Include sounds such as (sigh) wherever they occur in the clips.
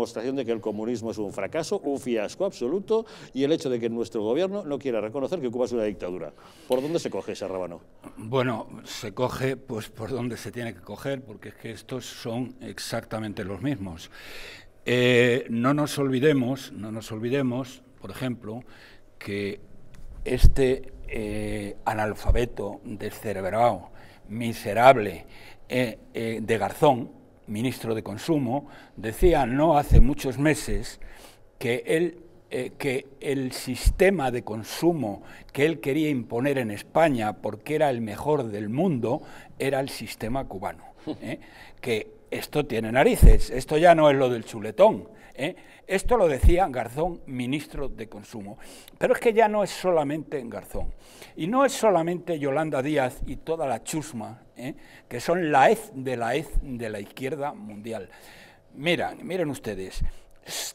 demostración de que el comunismo es un fracaso, un fiasco absoluto y el hecho de que nuestro gobierno no quiera reconocer que Cuba una dictadura. ¿Por dónde se coge ese rábano? Bueno, se coge pues por donde se tiene que coger porque es que estos son exactamente los mismos. Eh, no nos olvidemos, no nos olvidemos, por ejemplo, que este eh, analfabeto descerebrado, miserable, eh, eh, de Garzón, ministro de Consumo, decía no hace muchos meses que él eh, que el sistema de consumo que él quería imponer en España, porque era el mejor del mundo, era el sistema cubano. (laughs) ¿eh? que esto tiene narices, esto ya no es lo del chuletón. ¿eh? Esto lo decía Garzón, ministro de Consumo. Pero es que ya no es solamente Garzón. Y no es solamente Yolanda Díaz y toda la chusma, que son la hez de la hez de la izquierda mundial. Miran, miren ustedes,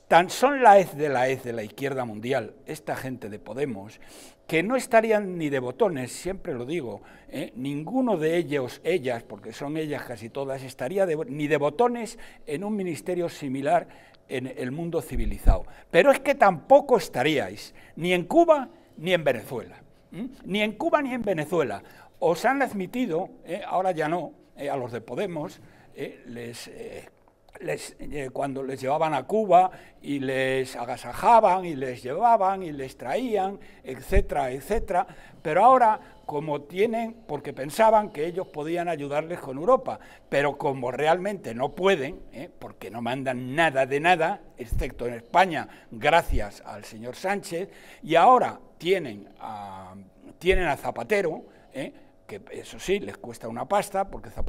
tan son la ez de la de la izquierda mundial, esta gente de Podemos, que no estarían ni de botones, siempre lo digo, ¿eh? ninguno de ellos, ellas, porque son ellas casi todas, estaría ni de botones en un ministerio similar en el mundo civilizado. Pero es que tampoco estaríais ni en Cuba ni en Venezuela. Ni en Cuba ni en Venezuela. Os han admitido, ¿eh? ahora ya no, ¿eh? a los de Podemos, les eh, cuando les llevaban a Cuba y les agasajaban y les llevaban y les traían, etcétera, etcétera. Pero ahora, como tienen, porque pensaban que ellos podían ayudarles con Europa, pero como realmente no pueden, ¿eh? porque no mandan nada de nada, excepto en España, gracias al señor Sánchez, y ahora tienen a, tienen a Zapatero, ¿eh? que eso sí, les cuesta una pasta, porque Zapatero...